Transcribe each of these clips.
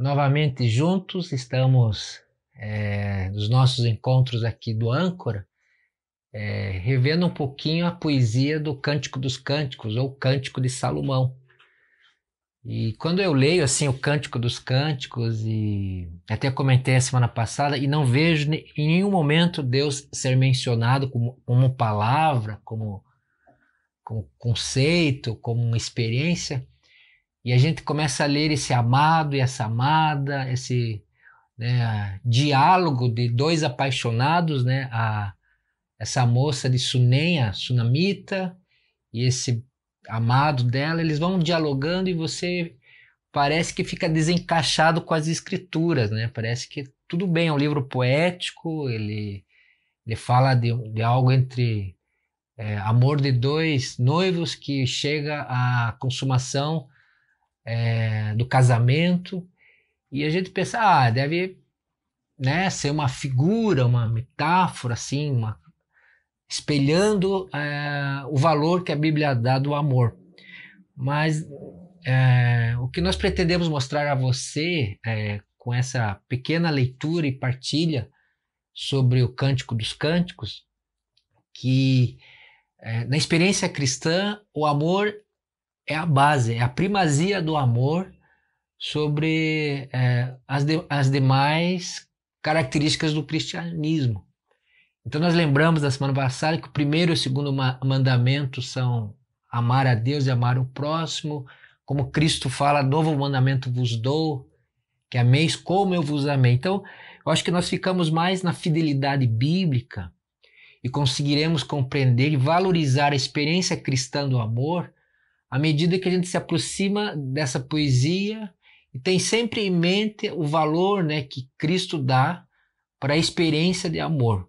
novamente juntos, estamos é, nos nossos encontros aqui do Âncora, é, revendo um pouquinho a poesia do Cântico dos Cânticos, ou Cântico de Salomão. E quando eu leio assim o Cântico dos Cânticos, e até comentei a semana passada, e não vejo em nenhum momento Deus ser mencionado como, como palavra, como, como conceito, como experiência, e a gente começa a ler esse amado e essa amada, esse né, diálogo de dois apaixonados, né? A, essa moça de Sunenha sunamita, e esse amado dela, eles vão dialogando e você parece que fica desencaixado com as escrituras, né? Parece que tudo bem, é um livro poético, ele, ele fala de, de algo entre é, amor de dois noivos que chega à consumação é, do casamento, e a gente pensa, ah, deve né, ser uma figura, uma metáfora, assim, uma, espelhando é, o valor que a Bíblia dá do amor. Mas é, o que nós pretendemos mostrar a você é, com essa pequena leitura e partilha sobre o Cântico dos Cânticos, que é, na experiência cristã o amor é a base, é a primazia do amor sobre é, as, de, as demais características do cristianismo. Então, nós lembramos da semana passada que o primeiro e o segundo mandamento são amar a Deus e amar o próximo. Como Cristo fala, novo mandamento vos dou, que ameis como eu vos amei. Então, eu acho que nós ficamos mais na fidelidade bíblica e conseguiremos compreender e valorizar a experiência cristã do amor à medida que a gente se aproxima dessa poesia e tem sempre em mente o valor né, que Cristo dá para a experiência de amor.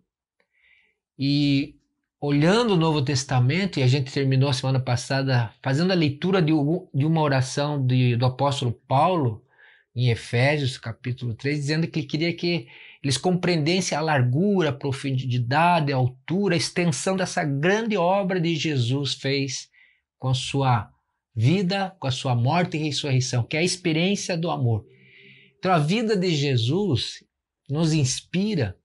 E olhando o Novo Testamento, e a gente terminou a semana passada fazendo a leitura de, uma oração de, do apóstolo Paulo, em Efésios capítulo 3, dizendo que ele queria que eles compreendessem a largura, a profundidade, a altura, a extensão dessa grande obra de Jesus fez com a sua vida, com a sua morte e ressurreição, que é a experiência do amor. Então a vida de Jesus nos inspira,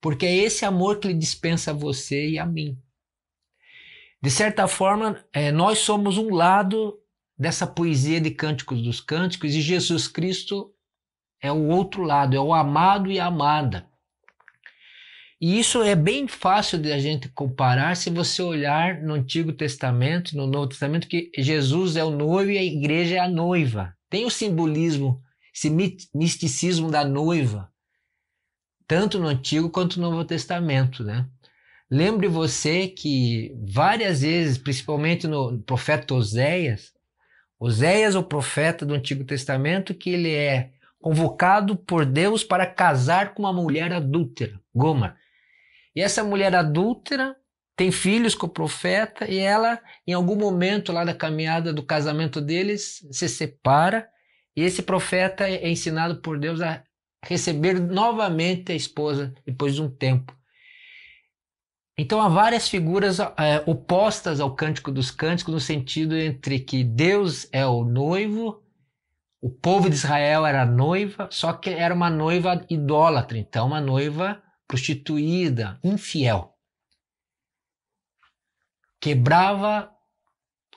porque é esse amor que ele dispensa a você e a mim. De certa forma, é, nós somos um lado dessa poesia de Cânticos dos Cânticos e Jesus Cristo é o outro lado, é o amado e a amada. E isso é bem fácil de a gente comparar se você olhar no Antigo Testamento, no Novo Testamento, que Jesus é o noivo e a igreja é a noiva. Tem o simbolismo, esse misticismo da noiva, tanto no Antigo quanto no Novo Testamento, né? Lembre você que várias vezes, principalmente no profeta Oséias, Oséias, é o profeta do Antigo Testamento, que ele é convocado por Deus para casar com uma mulher adúltera, Goma. E essa mulher adúltera tem filhos com o profeta e ela, em algum momento lá da caminhada do casamento deles, se separa e esse profeta é ensinado por Deus a receber novamente a esposa depois de um tempo. Então há várias figuras é, opostas ao Cântico dos Cânticos, no sentido entre que Deus é o noivo, o povo de Israel era a noiva, só que era uma noiva idólatra, então uma noiva prostituída, infiel. Quebrava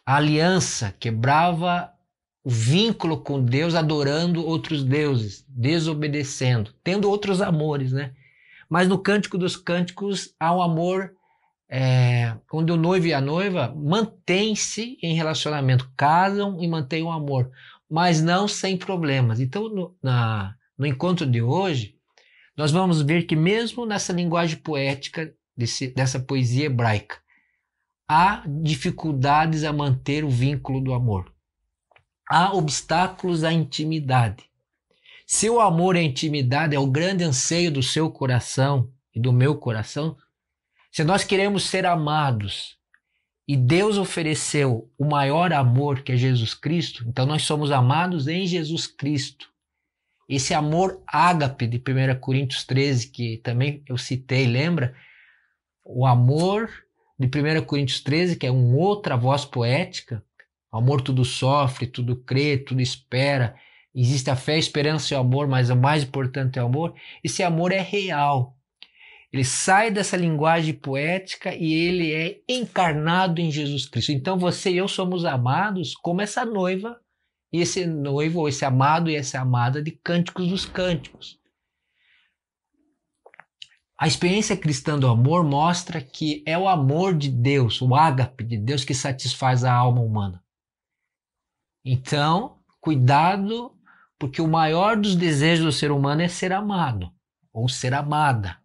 a aliança, quebrava o vínculo com Deus adorando outros deuses, desobedecendo, tendo outros amores, né? Mas no Cântico dos Cânticos há um amor é, onde o noivo e a noiva mantêm-se em relacionamento, casam e mantêm o amor, mas não sem problemas. Então, no, na, no encontro de hoje, nós vamos ver que, mesmo nessa linguagem poética, desse, dessa poesia hebraica, há dificuldades a manter o vínculo do amor. Há obstáculos à intimidade. Se o amor e intimidade é o grande anseio do seu coração e do meu coração, se nós queremos ser amados e Deus ofereceu o maior amor que é Jesus Cristo, então nós somos amados em Jesus Cristo. Esse amor ágape de 1 Coríntios 13, que também eu citei, lembra? O amor de 1 Coríntios 13, que é uma outra voz poética. O amor tudo sofre, tudo crê, tudo espera. Existe a fé, a esperança e o amor, mas o mais importante é o amor. Esse amor é real. Ele sai dessa linguagem poética e ele é encarnado em Jesus Cristo. Então você e eu somos amados como essa noiva e esse noivo, ou esse amado e essa amada de Cânticos dos Cânticos. A experiência cristã do amor mostra que é o amor de Deus, o ágape de Deus, que satisfaz a alma humana. Então, cuidado, porque o maior dos desejos do ser humano é ser amado ou ser amada.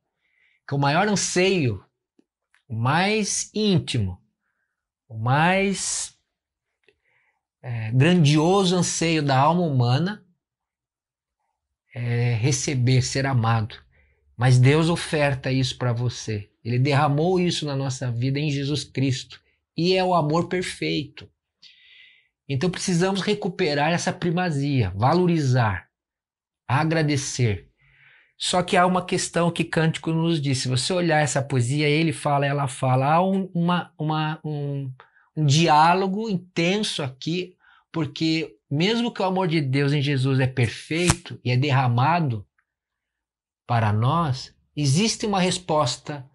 Que o maior anseio, o mais íntimo, o mais é, grandioso anseio da alma humana é receber, ser amado. Mas Deus oferta isso para você. Ele derramou isso na nossa vida em Jesus Cristo. E é o amor perfeito. Então precisamos recuperar essa primazia, valorizar, agradecer. Só que há uma questão que Cântico nos diz. Se você olhar essa poesia, ele fala, ela fala, há um, uma, uma, um, um diálogo intenso aqui, porque mesmo que o amor de Deus em Jesus é perfeito e é derramado para nós, existe uma resposta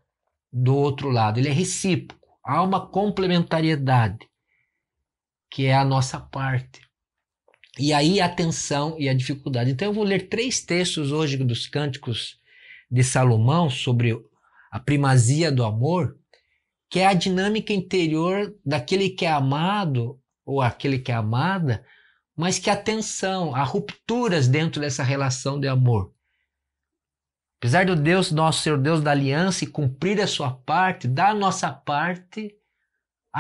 do outro lado, ele é recíproco, há uma complementariedade, que é a nossa parte. E aí a tensão e a dificuldade. Então eu vou ler três textos hoje dos cânticos de Salomão sobre a primazia do amor, que é a dinâmica interior daquele que é amado ou aquele que é amada, mas que há tensão, há rupturas dentro dessa relação de amor. Apesar do Deus, nosso Senhor Deus da aliança, e cumprir a sua parte, da nossa parte,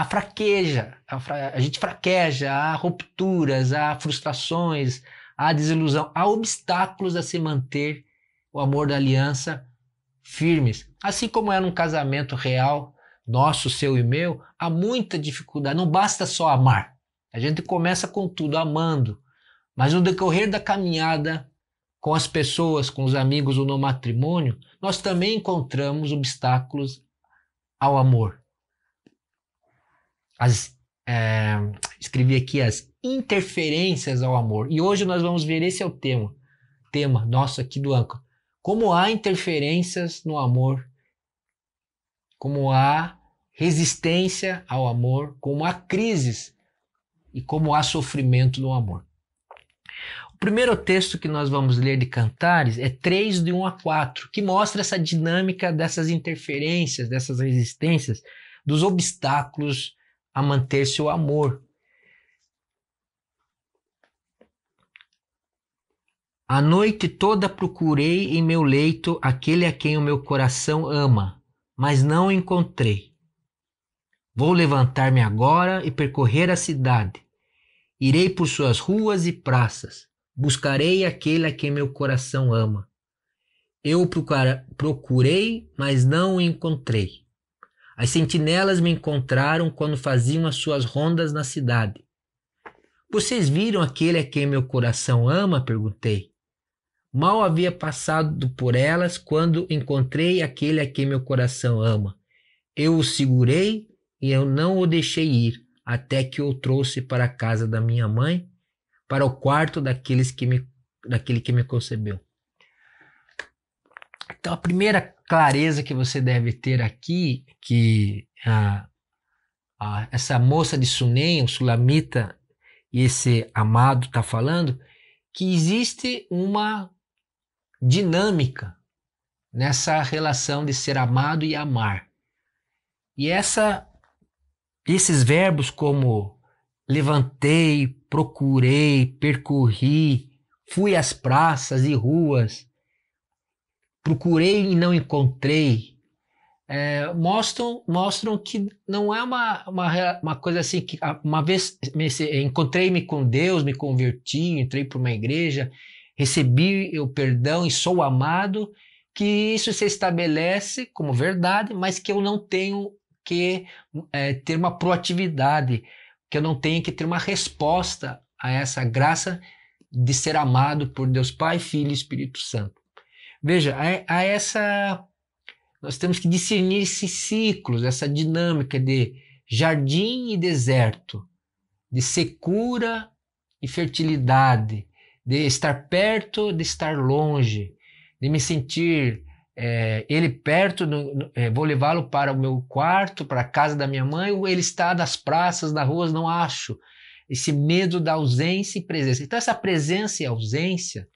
fraqueja, a, fra... a gente fraqueja, há rupturas, há frustrações, há desilusão, há obstáculos a se manter o amor da aliança firmes. Assim como é num casamento real, nosso, seu e meu, há muita dificuldade. Não basta só amar. A gente começa com tudo, amando. Mas no decorrer da caminhada com as pessoas, com os amigos ou no matrimônio, nós também encontramos obstáculos ao amor. As, é, escrevi aqui as interferências ao amor. E hoje nós vamos ver esse é o tema, tema nosso aqui do Anca. Como há interferências no amor como há resistência ao amor, como há crises e como há sofrimento no amor. O primeiro texto que nós vamos ler de Cantares é 3, de 1 a 4, que mostra essa dinâmica dessas interferências, dessas resistências, dos obstáculos a manter-se o amor. A noite toda procurei em meu leito aquele a quem o meu coração ama, mas não encontrei. Vou levantar-me agora e percorrer a cidade. Irei por suas ruas e praças. Buscarei aquele a quem meu coração ama. Eu procurei, mas não o encontrei. As sentinelas me encontraram quando faziam as suas rondas na cidade. Vocês viram aquele a quem meu coração ama? perguntei. Mal havia passado por elas quando encontrei aquele a quem meu coração ama. Eu o segurei e eu não o deixei ir, até que o trouxe para a casa da minha mãe, para o quarto daqueles que me, daquele que me concebeu. Então, a primeira clareza que você deve ter aqui, que essa moça de Sunem, o sulamita, e esse amado está falando, que existe uma dinâmica nessa relação de ser amado e amar. E essa esses verbos como levantei, procurei, percorri, fui às praças e ruas, procurei e não encontrei, é, mostram, mostram que não é uma, uma, uma coisa assim que ah, uma vez encontrei-me com Deus, me converti, entrei para uma igreja, recebi o perdão e sou amado, que isso se estabelece como verdade, mas que eu não tenho que é, ter uma proatividade, que eu não tenha que ter uma resposta a essa graça de ser amado por Deus Pai, Filho e Espírito Santo. Veja, a, a essa nós temos que discernir esses ciclos, essa dinâmica de jardim e deserto, de secura e fertilidade, de estar perto, de estar longe, de me sentir é, ele perto, no, no, é, vou levá-lo para o meu quarto, para a casa da minha mãe, ou ele está nas praças, nas ruas, não acho. Esse medo da ausência e presença. Então, essa presença e ausência,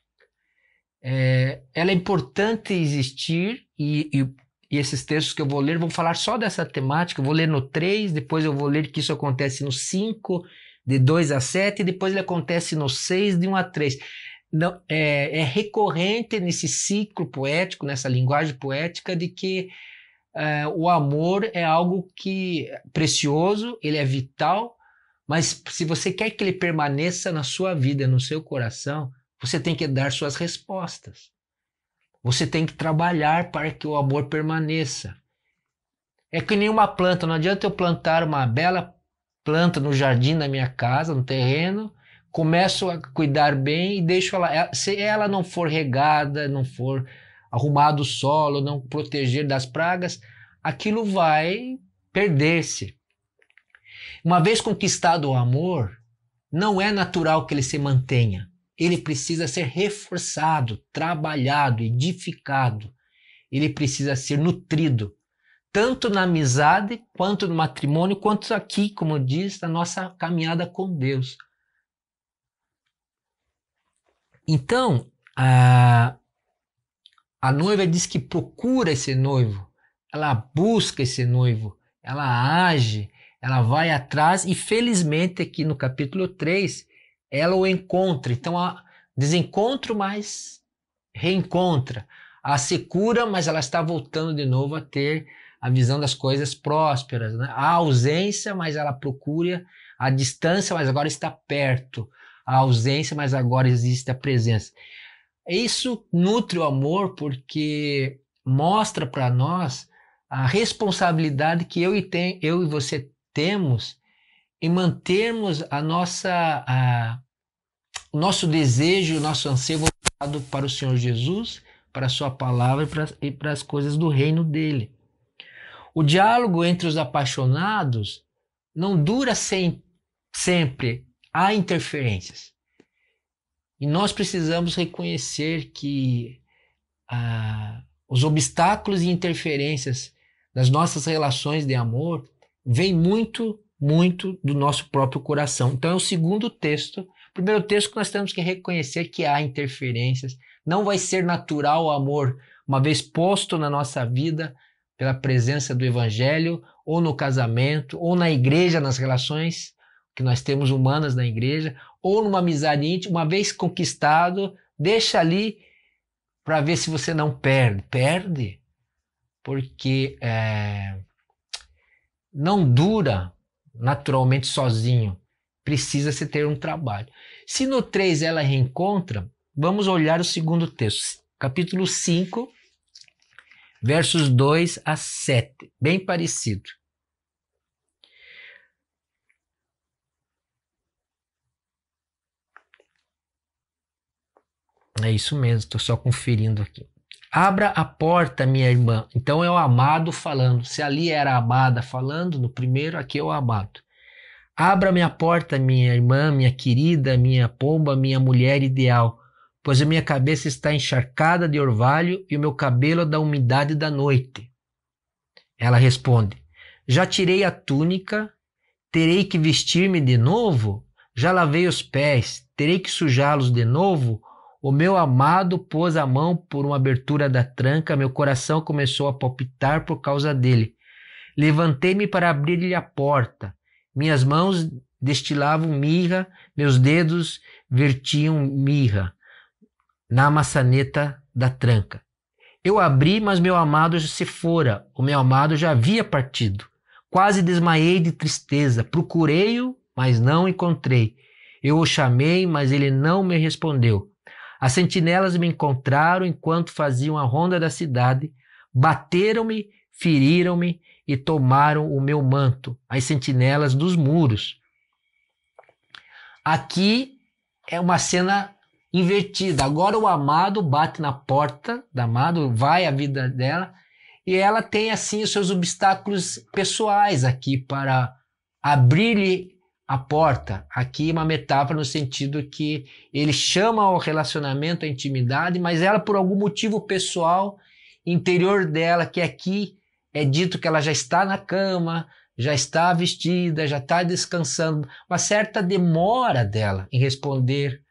é, ela é importante existir, e, e, e, esses textos que eu vou ler vão falar só dessa temática. Eu vou ler no 3, depois eu vou ler que isso acontece no 5, de 2 a 7, e depois ele acontece no 6, de 1 a 3 não, é, é, recorrente nesse ciclo poético, nessa linguagem poética, de que é, o amor é algo que é precioso, ele é vital, mas se você quer que ele permaneça na sua vida, no seu coração, você tem que dar suas respostas. Você tem que trabalhar para que o amor permaneça. É que nenhuma planta, não adianta eu plantar uma bela planta no jardim da minha casa, no terreno, começo a cuidar bem e deixo ela. É, se ela não for regada, não for arrumado o solo, não proteger das pragas, aquilo vai perder-se. Uma vez conquistado o amor, não é natural que ele se mantenha. Ele precisa ser reforçado, trabalhado, edificado. Ele precisa ser nutrido, tanto na amizade, quanto no matrimônio, quanto aqui, como diz, na nossa caminhada com Deus. Então, a, a noiva diz que procura esse noivo, ela busca esse noivo, ela age, ela vai atrás e felizmente aqui no capítulo 3 ela o encontra. Então, a desencontro, mas reencontra. A se cura, mas ela está voltando de novo a ter a visão das coisas prósperas. Né? A ausência, mas ela procura a distância, mas agora está perto a ausência, mas agora existe a presença. Isso nutre o amor porque mostra para nós a responsabilidade que eu e, tem, eu e você temos em mantermos a nossa, a, o nosso desejo, o nosso anseio voltado para o Senhor Jesus, para a sua palavra e para as coisas do reino dele. O diálogo entre os apaixonados não dura sem, sempre há interferências. E nós precisamos reconhecer que ah, os obstáculos e interferências das nossas relações de amor vêm muito, muito do nosso próprio coração. Então é o segundo texto, o primeiro texto que nós temos que reconhecer que há interferências. Não vai ser natural o amor, uma vez posto na nossa vida pela presença do evangelho, ou no casamento, ou na igreja, nas relações que nós temos humanas na igreja, ou numa amizade íntima, uma vez conquistado, deixa ali para ver se você não perde. Perde, porque é, não dura naturalmente sozinho. Precisa se ter um trabalho. Se no 3 ela reencontra, vamos olhar o segundo texto, capítulo 5, versos 2 a 7, bem parecido. É isso mesmo, estou só conferindo aqui. Abra a porta, minha irmã. Então é o amado falando. Se ali era a amada falando, no primeiro aqui é o amado. Abra minha porta, minha irmã, minha querida, minha pomba, minha mulher ideal, pois a minha cabeça está encharcada de orvalho e o meu cabelo é da umidade da noite. Ela responde: Já tirei a túnica, terei que vestir-me de novo? Já lavei os pés, terei que sujá-los de novo? O meu amado pôs a mão por uma abertura da tranca, meu coração começou a palpitar por causa dele. Levantei-me para abrir-lhe a porta. Minhas mãos destilavam mirra, meus dedos vertiam mirra na maçaneta da tranca. Eu abri, mas meu amado se fora, o meu amado já havia partido. Quase desmaiei de tristeza. Procurei-o, mas não encontrei. Eu o chamei, mas ele não me respondeu. As sentinelas me encontraram enquanto faziam a ronda da cidade, bateram-me, feriram-me e tomaram o meu manto, as sentinelas dos muros. Aqui é uma cena invertida. Agora o amado bate na porta da amado, vai a vida dela, e ela tem assim os seus obstáculos pessoais aqui para abrir-lhe a porta. Aqui é uma metáfora no sentido que ele chama ao relacionamento, à intimidade, mas ela por algum motivo pessoal interior dela, que aqui é dito que ela já está na cama, já está vestida, já está descansando, uma certa demora dela em responder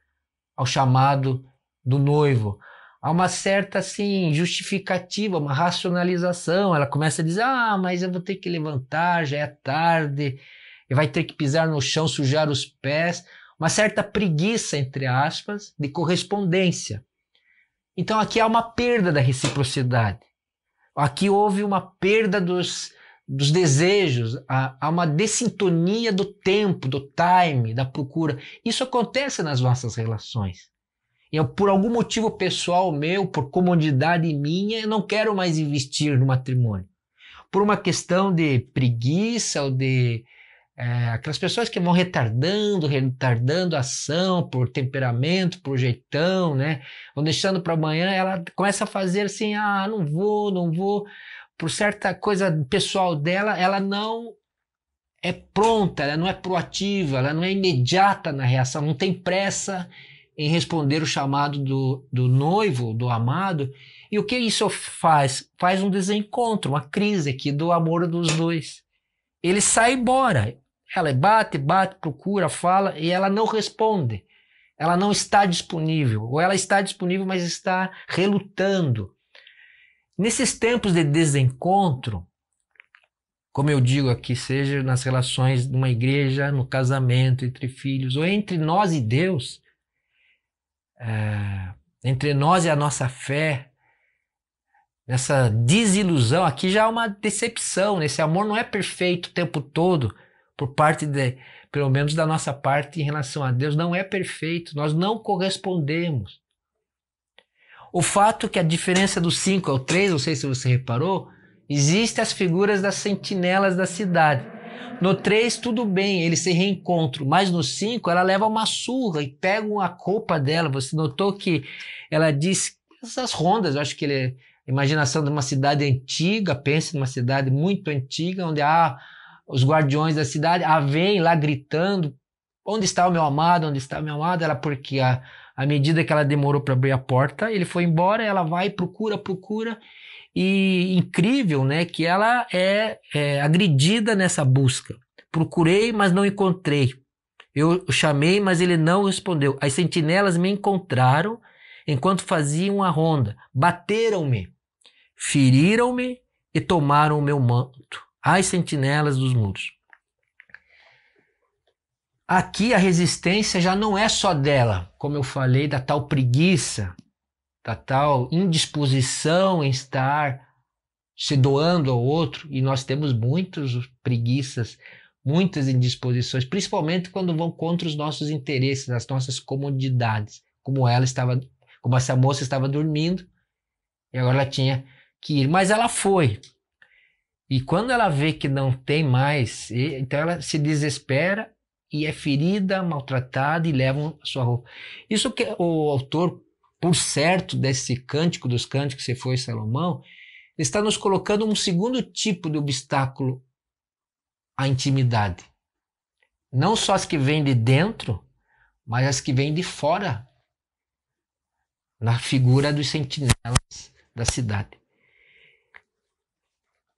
ao chamado do noivo. Há uma certa assim justificativa, uma racionalização. Ela começa a dizer: "Ah, mas eu vou ter que levantar, já é tarde" e vai ter que pisar no chão, sujar os pés, uma certa preguiça, entre aspas, de correspondência. Então aqui há uma perda da reciprocidade. Aqui houve uma perda dos, dos desejos, há, há uma dessintonia do tempo, do time, da procura. Isso acontece nas nossas relações. Eu, por algum motivo pessoal meu, por comodidade minha, eu não quero mais investir no matrimônio. Por uma questão de preguiça ou de é, aquelas pessoas que vão retardando, retardando a ação por temperamento, por jeitão, né? Ou deixando para amanhã, ela começa a fazer assim: ah, não vou, não vou. Por certa coisa pessoal dela, ela não é pronta, ela não é proativa, ela não é imediata na reação, não tem pressa em responder o chamado do, do noivo, do amado. E o que isso faz? Faz um desencontro, uma crise aqui do amor dos dois ele sai embora. Ela é, bate, bate, procura, fala e ela não responde. Ela não está disponível, ou ela está disponível, mas está relutando. Nesses tempos de desencontro, como eu digo aqui, seja nas relações de uma igreja, no casamento, entre filhos, ou entre nós e Deus, é, entre nós e a nossa fé, nessa desilusão, aqui já é uma decepção, né? esse amor não é perfeito o tempo todo por parte de, pelo menos da nossa parte em relação a Deus, não é perfeito, nós não correspondemos. O fato que a diferença do 5 ao 3, não sei se você reparou, existem as figuras das sentinelas da cidade. No 3, tudo bem, eles se reencontram, mas no 5 ela leva uma surra e pega uma culpa dela. Você notou que ela diz essas rondas, eu acho que ele é imaginação de uma cidade antiga, pense numa cidade muito antiga, onde há os guardiões da cidade, a vem lá gritando: Onde está o meu amado? Onde está o meu amado? Ela, porque a, a medida que ela demorou para abrir a porta, ele foi embora, ela vai, procura, procura. E incrível, né? Que ela é, é agredida nessa busca. Procurei, mas não encontrei. Eu chamei, mas ele não respondeu. As sentinelas me encontraram enquanto faziam a ronda. Bateram-me, feriram-me e tomaram o meu manto as sentinelas dos mundos. Aqui a resistência já não é só dela, como eu falei, da tal preguiça, da tal indisposição em estar se doando ao outro, e nós temos muitas preguiças, muitas indisposições, principalmente quando vão contra os nossos interesses, as nossas comodidades, como ela estava, como essa moça estava dormindo, e agora ela tinha que ir, mas ela foi. E quando ela vê que não tem mais, então ela se desespera e é ferida, maltratada e leva a sua roupa. Isso que o autor, por certo, desse cântico dos cânticos, se foi Salomão, está nos colocando um segundo tipo de obstáculo à intimidade. Não só as que vêm de dentro, mas as que vêm de fora, na figura dos sentinelas da cidade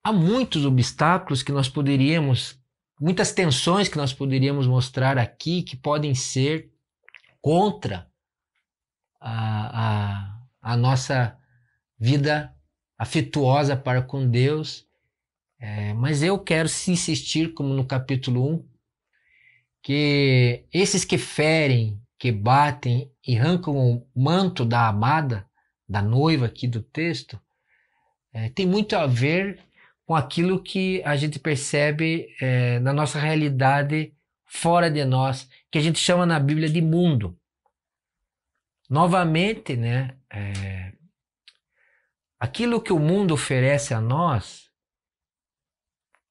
há muitos obstáculos que nós poderíamos, muitas tensões que nós poderíamos mostrar aqui que podem ser contra a, a, a nossa vida afetuosa para com Deus. É, mas eu quero se insistir, como no capítulo 1, que esses que ferem, que batem e arrancam o manto da amada, da noiva aqui do texto, é, tem muito a ver com aquilo que a gente percebe é, na nossa realidade fora de nós, que a gente chama na Bíblia de mundo. Novamente, né, é, aquilo que o mundo oferece a nós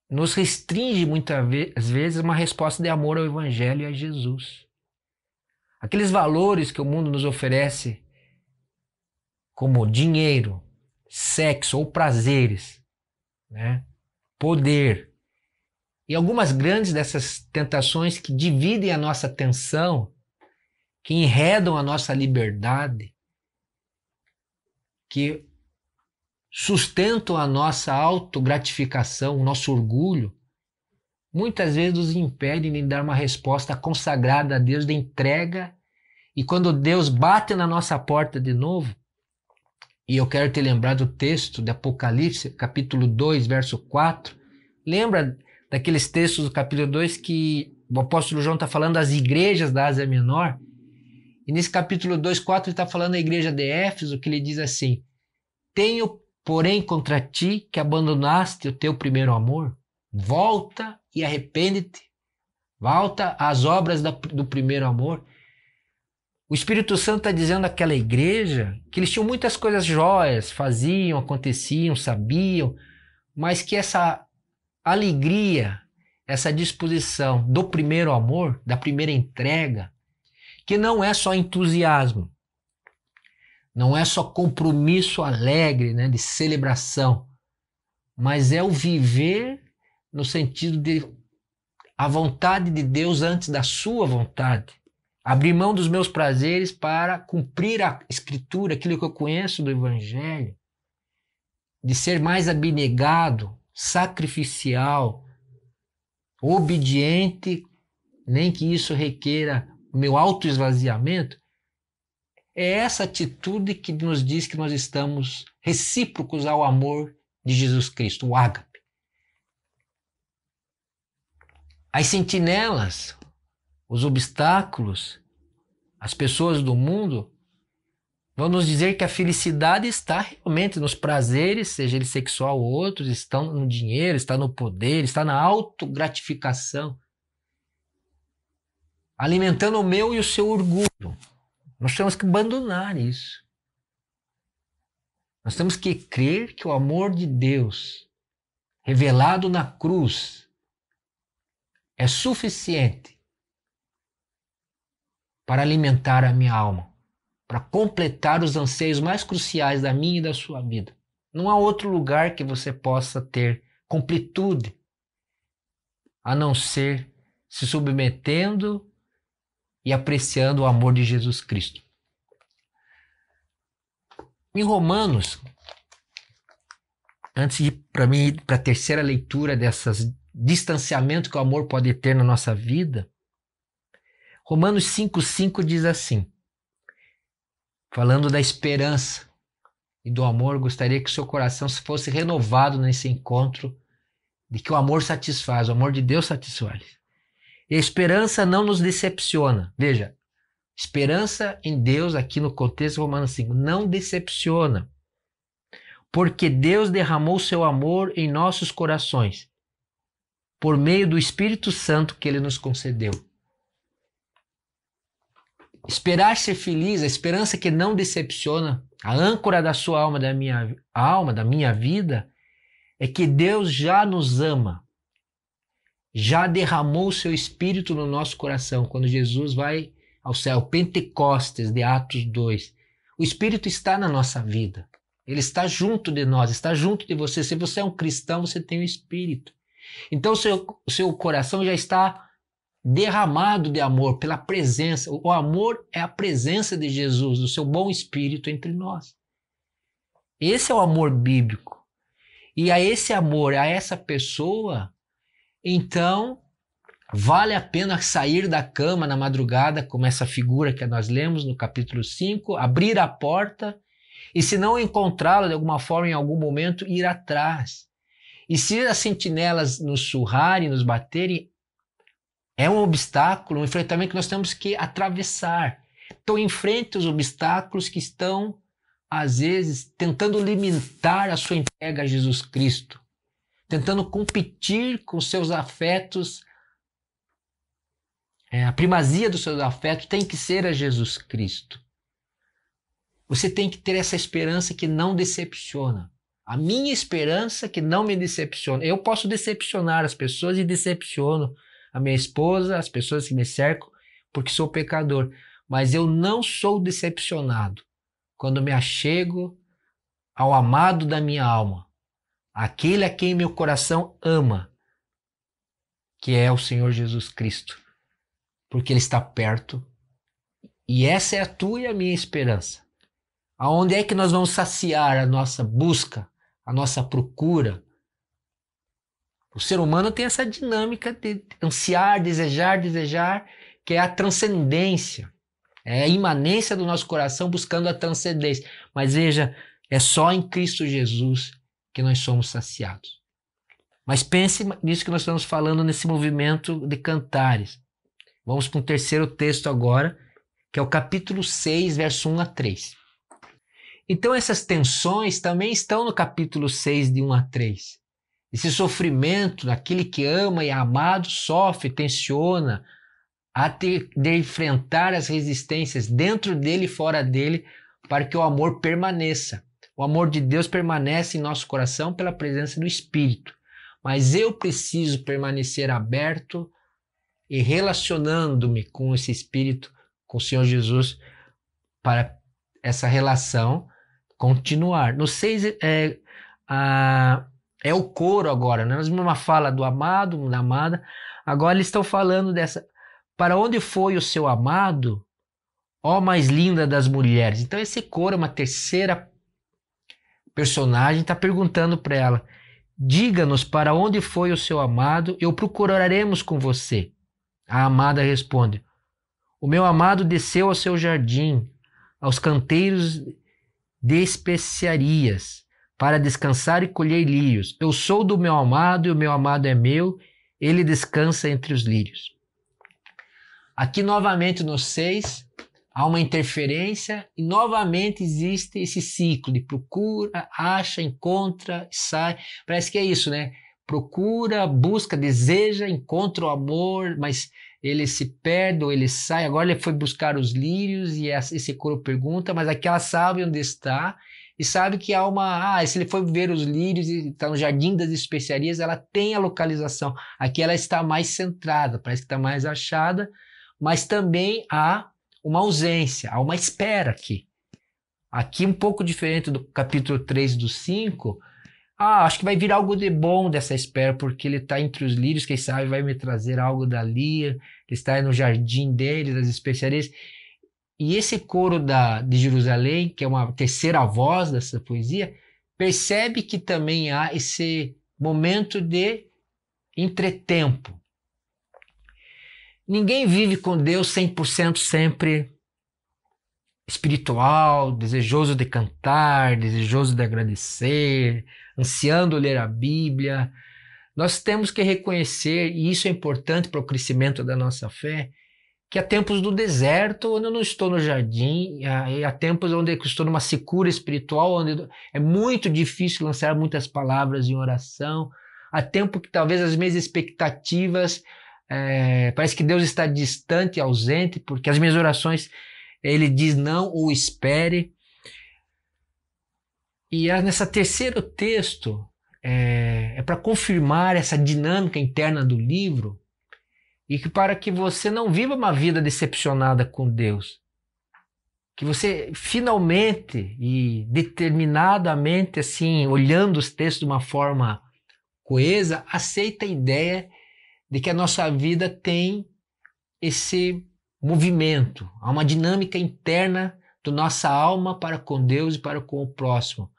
nos restringe muitas vezes uma resposta de amor ao Evangelho e a Jesus. Aqueles valores que o mundo nos oferece, como dinheiro, sexo ou prazeres, né? poder. E algumas grandes dessas tentações que dividem a nossa atenção, que enredam a nossa liberdade, que sustentam a nossa autogratificação, o nosso orgulho, muitas vezes nos impedem de dar uma resposta consagrada a Deus, de entrega. E quando Deus bate na nossa porta de novo, e eu quero te lembrar do texto de Apocalipse, capítulo 2, verso 4. Lembra daqueles textos do capítulo 2 que o apóstolo João está falando das igrejas da Ásia Menor? E nesse capítulo 2, 4, ele está falando da igreja de Éfeso, que ele diz assim: Tenho, porém, contra ti que abandonaste o teu primeiro amor. Volta e arrepende-te. Volta às obras da, do primeiro amor. O Espírito Santo está dizendo àquela igreja que eles tinham muitas coisas jóias, faziam, aconteciam, sabiam, mas que essa alegria, essa disposição do primeiro amor, da primeira entrega, que não é só entusiasmo, não é só compromisso alegre, né, de celebração, mas é o viver no sentido de a vontade de Deus antes da sua vontade. Abrir mão dos meus prazeres para cumprir a Escritura, aquilo que eu conheço do Evangelho. De ser mais abnegado, sacrificial, obediente, nem que isso requeira meu autoesvaziamento. É essa atitude que nos diz que nós estamos recíprocos ao amor de Jesus Cristo, o ágape. As sentinelas, os obstáculos, as pessoas do mundo vão nos dizer que a felicidade está realmente nos prazeres, seja ele sexual ou outros, estão no dinheiro, está no poder, está na autogratificação. Alimentando o meu e o seu orgulho. Nós temos que abandonar isso. Nós temos que crer que o amor de Deus, revelado na cruz, é suficiente para alimentar a minha alma, para completar os anseios mais cruciais da minha e da sua vida. Não há outro lugar que você possa ter completude a não ser se submetendo e apreciando o amor de Jesus Cristo. Em Romanos, antes de para mim para a terceira leitura dessas distanciamento que o amor pode ter na nossa vida, Romanos 5,5 diz assim, falando da esperança e do amor, gostaria que seu coração fosse renovado nesse encontro de que o amor satisfaz, o amor de Deus satisfaz. E a esperança não nos decepciona. Veja, esperança em Deus, aqui no contexto Romano 5, não decepciona. Porque Deus derramou seu amor em nossos corações, por meio do Espírito Santo que ele nos concedeu. Esperar ser feliz, a esperança que não decepciona, a âncora da sua alma, da minha alma, da minha vida, é que Deus já nos ama. Já derramou o seu espírito no nosso coração quando Jesus vai ao céu, Pentecostes de Atos 2. O espírito está na nossa vida. Ele está junto de nós, está junto de você. Se você é um cristão, você tem o espírito. Então o seu, seu coração já está derramado de amor, pela presença. O amor é a presença de Jesus, do seu bom espírito entre nós. Esse é o amor bíblico. E a esse amor, a essa pessoa, então vale a pena sair da cama na madrugada, como essa figura que nós lemos no capítulo 5, abrir a porta e, se não encontrá-la de alguma forma em algum momento, ir atrás. E se as sentinelas nos surrarem, nos baterem, é um obstáculo, um enfrentamento que nós temos que atravessar. Então, enfrente os obstáculos que estão, às vezes, tentando limitar a sua entrega a Jesus Cristo, tentando competir com seus afetos. É, a primazia dos seus afetos tem que ser a Jesus Cristo. Você tem que ter essa esperança que não decepciona. A minha esperança que não me decepciona. Eu posso decepcionar as pessoas e decepciono a minha esposa, as pessoas que me cercam, porque sou pecador. Mas eu não sou decepcionado quando me achego ao amado da minha alma, aquele a quem meu coração ama, que é o Senhor Jesus Cristo, porque Ele está perto. E essa é a tua e a minha esperança. Aonde é que nós vamos saciar a nossa busca, a nossa procura, o ser humano tem essa dinâmica de ansiar, desejar, desejar, que é a transcendência. É a imanência do nosso coração buscando a transcendência. Mas veja, é só em Cristo Jesus que nós somos saciados. Mas pense nisso que nós estamos falando nesse movimento de cantares. Vamos para um terceiro texto agora, que é o capítulo 6, verso 1 a 3. Então essas tensões também estão no capítulo 6, de 1 a 3. Esse sofrimento daquele que ama e é amado sofre, tensiona, a ter de enfrentar as resistências dentro dele e fora dele, para que o amor permaneça. O amor de Deus permanece em nosso coração pela presença do Espírito. Mas eu preciso permanecer aberto e relacionando-me com esse Espírito, com o Senhor Jesus, para essa relação continuar. No 6, é, a, é o coro agora, né? Nós uma fala do amado, da amada. Agora eles estão falando dessa. Para onde foi o seu amado, ó mais linda das mulheres? Então esse coro, uma terceira personagem, está perguntando para ela: Diga-nos para onde foi o seu amado, eu procuraremos com você. A amada responde: O meu amado desceu ao seu jardim, aos canteiros de especiarias para descansar e colher lírios. Eu sou do meu amado e o meu amado é meu, ele descansa entre os lírios. Aqui novamente no 6, há uma interferência e novamente existe esse ciclo de procura, acha, encontra, sai. Parece que é isso, né? Procura, busca, deseja, encontra o amor, mas ele se perde ou ele sai. Agora ele foi buscar os lírios e esse coro pergunta, mas aquela sabe onde está e sabe que há uma. Ah, se ele foi ver os lírios e está no Jardim das Especiarias, ela tem a localização. Aqui ela está mais centrada, parece que está mais achada, mas também há uma ausência, há uma espera aqui. Aqui, um pouco diferente do capítulo 3 do 5. Ah, acho que vai vir algo de bom dessa espera, porque ele está entre os lírios, quem sabe vai me trazer algo dali, ele está no jardim dele, das especiarias. E esse coro da, de Jerusalém, que é uma terceira voz dessa poesia, percebe que também há esse momento de entretempo. Ninguém vive com Deus 100% sempre espiritual, desejoso de cantar, desejoso de agradecer, ansiando ler a Bíblia. Nós temos que reconhecer, e isso é importante para o crescimento da nossa fé, que há tempos do deserto, onde eu não estou no jardim, há tempos onde eu estou numa secura espiritual, onde é muito difícil lançar muitas palavras em oração, há tempo que talvez as minhas expectativas, é, parece que Deus está distante, ausente, porque as minhas orações, ele diz não ou espere. E é nessa terceiro texto, é, é para confirmar essa dinâmica interna do livro, e que para que você não viva uma vida decepcionada com Deus, que você finalmente e determinadamente, assim, olhando os textos de uma forma coesa, aceita a ideia de que a nossa vida tem esse movimento, há uma dinâmica interna da nossa alma para com Deus e para com o próximo.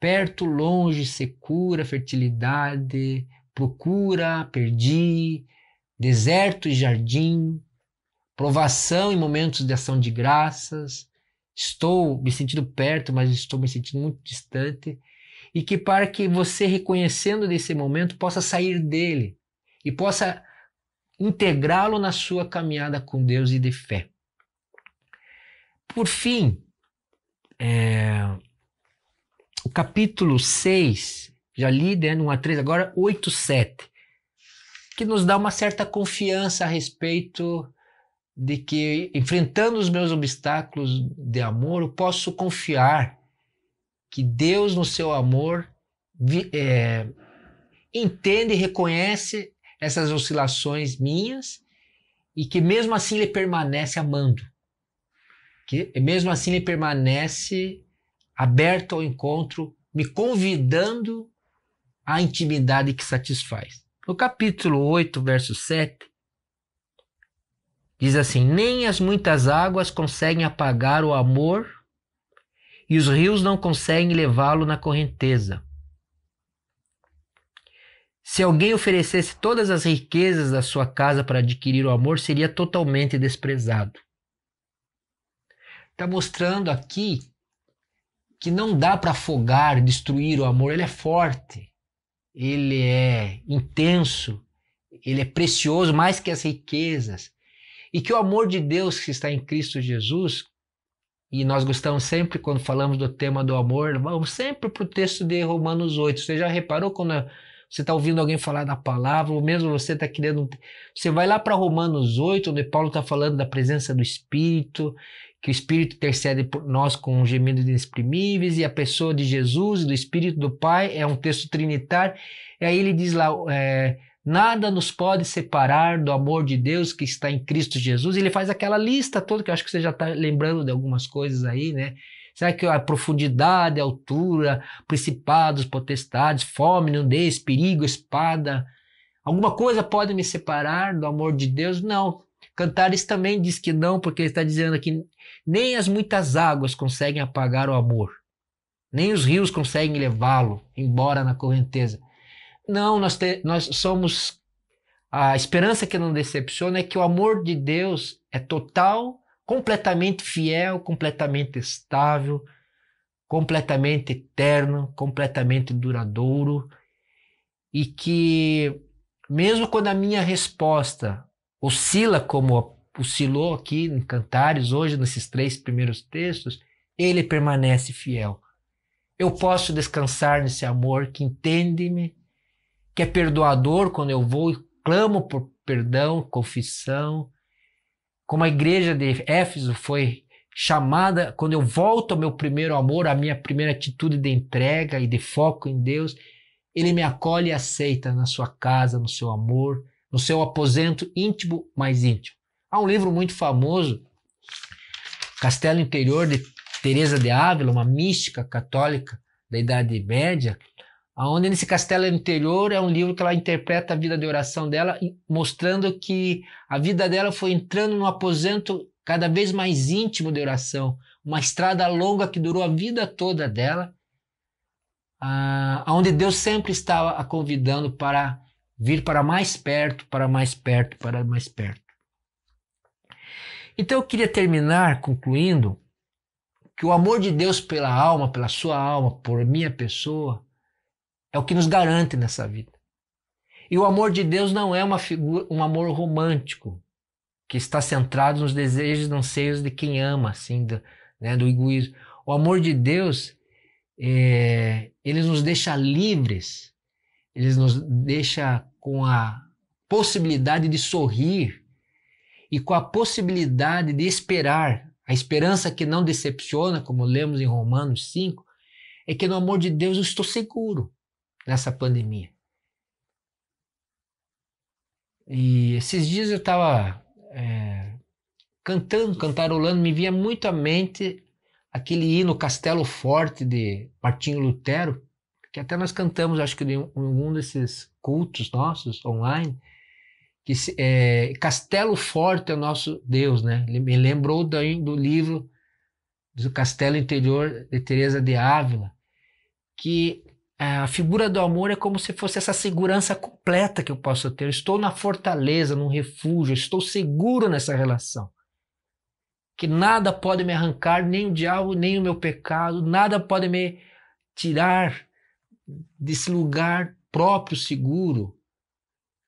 Perto, longe, secura, fertilidade, procura, perdi, deserto e jardim, provação e momentos de ação de graças. Estou me sentindo perto, mas estou me sentindo muito distante. E que para que você, reconhecendo desse momento, possa sair dele e possa integrá-lo na sua caminhada com Deus e de fé. Por fim, é, o capítulo 6, já li, né, no 1 a 3, agora 8, 7 que nos dá uma certa confiança a respeito de que, enfrentando os meus obstáculos de amor, eu posso confiar que Deus, no seu amor, é, entende e reconhece essas oscilações minhas e que, mesmo assim, Ele permanece amando, que, mesmo assim, Ele permanece aberto ao encontro, me convidando à intimidade que satisfaz. No capítulo 8, verso 7, diz assim: Nem as muitas águas conseguem apagar o amor, e os rios não conseguem levá-lo na correnteza. Se alguém oferecesse todas as riquezas da sua casa para adquirir o amor, seria totalmente desprezado. Está mostrando aqui que não dá para afogar, destruir o amor, ele é forte ele é intenso, ele é precioso mais que as riquezas. E que o amor de Deus que está em Cristo Jesus, e nós gostamos sempre quando falamos do tema do amor, vamos sempre para o texto de Romanos 8. Você já reparou quando você está ouvindo alguém falar da palavra, ou mesmo você está querendo. Você vai lá para Romanos 8, onde Paulo está falando da presença do Espírito, que o Espírito intercede por nós com um gemidos inexprimíveis, e a pessoa de Jesus e do Espírito do Pai é um texto trinitário. E aí ele diz lá: é, nada nos pode separar do amor de Deus que está em Cristo Jesus. E ele faz aquela lista toda, que eu acho que você já está lembrando de algumas coisas aí, né? Será que a profundidade, a altura, principados, potestades, fome, nudez, perigo, espada, alguma coisa pode me separar do amor de Deus? Não. Cantares também diz que não, porque ele está dizendo aqui: nem as muitas águas conseguem apagar o amor, nem os rios conseguem levá-lo embora na correnteza. Não, nós, te, nós somos. A esperança que não decepciona é que o amor de Deus é total, completamente fiel, completamente estável, completamente eterno, completamente duradouro, e que mesmo quando a minha resposta oscila como oscilou aqui em Cantares, hoje nesses três primeiros textos, ele permanece fiel. Eu posso descansar nesse amor que entende-me, que é perdoador quando eu vou e clamo por perdão, confissão. Como a igreja de Éfeso foi chamada, quando eu volto ao meu primeiro amor, à minha primeira atitude de entrega e de foco em Deus, ele me acolhe e aceita na sua casa, no seu amor, no seu aposento íntimo mais íntimo. Há um livro muito famoso, Castelo Interior de Teresa de Ávila, uma mística católica da Idade Média, aonde nesse Castelo Interior é um livro que ela interpreta a vida de oração dela, mostrando que a vida dela foi entrando num aposento cada vez mais íntimo de oração, uma estrada longa que durou a vida toda dela, ah, aonde Deus sempre estava a convidando para vir para mais perto, para mais perto, para mais perto. Então eu queria terminar concluindo que o amor de Deus pela alma, pela sua alma, por minha pessoa, é o que nos garante nessa vida. E o amor de Deus não é uma figura, um amor romântico que está centrado nos desejos, nos seios de quem ama, assim, do, né, do egoísmo. O amor de Deus, é, ele nos deixa livres ele nos deixa com a possibilidade de sorrir e com a possibilidade de esperar. A esperança que não decepciona, como lemos em Romanos 5, é que no amor de Deus eu estou seguro nessa pandemia. E esses dias eu estava é, cantando, cantarolando, me vinha muito à mente aquele hino Castelo Forte de Martinho Lutero, que até nós cantamos, acho que em um desses cultos nossos online, que é, Castelo Forte é o nosso Deus, né? Ele me lembrou do, do livro do Castelo Interior de Teresa de Ávila, que é, a figura do amor é como se fosse essa segurança completa que eu posso ter. Eu estou na fortaleza, num refúgio, estou seguro nessa relação. Que nada pode me arrancar, nem o diabo, nem o meu pecado, nada pode me tirar desse lugar próprio, seguro,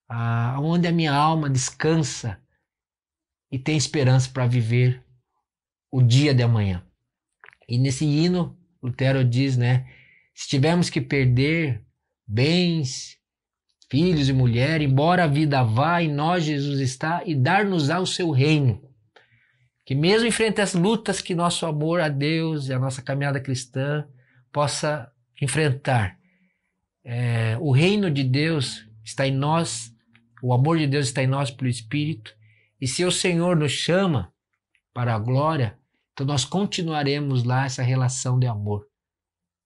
aonde onde a minha alma descansa e tem esperança para viver o dia de amanhã. E nesse hino, Lutero diz, né? Se tivermos que perder bens, filhos e mulher, embora a vida vá, em nós Jesus está, e dar-nos-á o seu reino. Que mesmo em frente às lutas que nosso amor a Deus e a nossa caminhada cristã possa enfrentar, é, o reino de Deus está em nós, o amor de Deus está em nós pelo Espírito, e se o Senhor nos chama para a glória, então nós continuaremos lá essa relação de amor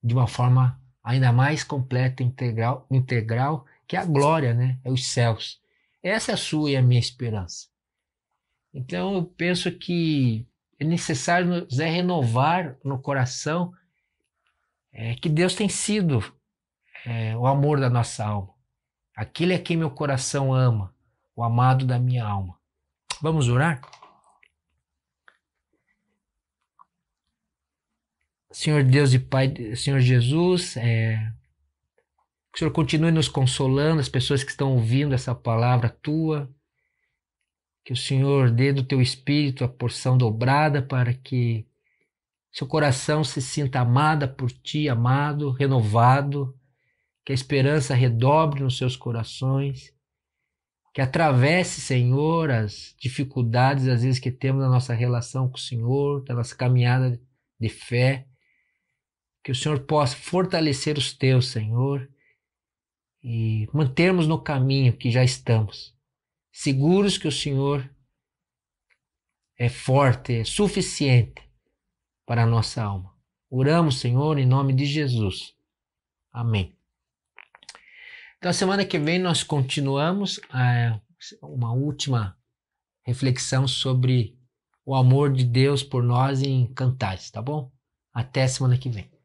de uma forma ainda mais completa, integral, integral que é a glória, né? É os céus. Essa é a sua e a minha esperança. Então eu penso que é necessário nos é renovar no coração é, que Deus tem sido é, o amor da nossa alma. Aquele a quem meu coração ama, o amado da minha alma. Vamos orar? Senhor Deus e Pai, Senhor Jesus, é, que o Senhor continue nos consolando, as pessoas que estão ouvindo essa palavra tua, que o Senhor dê do teu espírito a porção dobrada para que seu coração se sinta amada por ti, amado, renovado, que a esperança redobre nos seus corações, que atravesse, Senhor, as dificuldades às vezes que temos na nossa relação com o Senhor, pelas nossa caminhada de fé, que o Senhor possa fortalecer os teus, Senhor, e mantermos no caminho que já estamos, seguros que o Senhor é forte, é suficiente para a nossa alma. Oramos, Senhor, em nome de Jesus. Amém. Então, semana que vem nós continuamos é, uma última reflexão sobre o amor de Deus por nós em cantares, tá bom? Até semana que vem.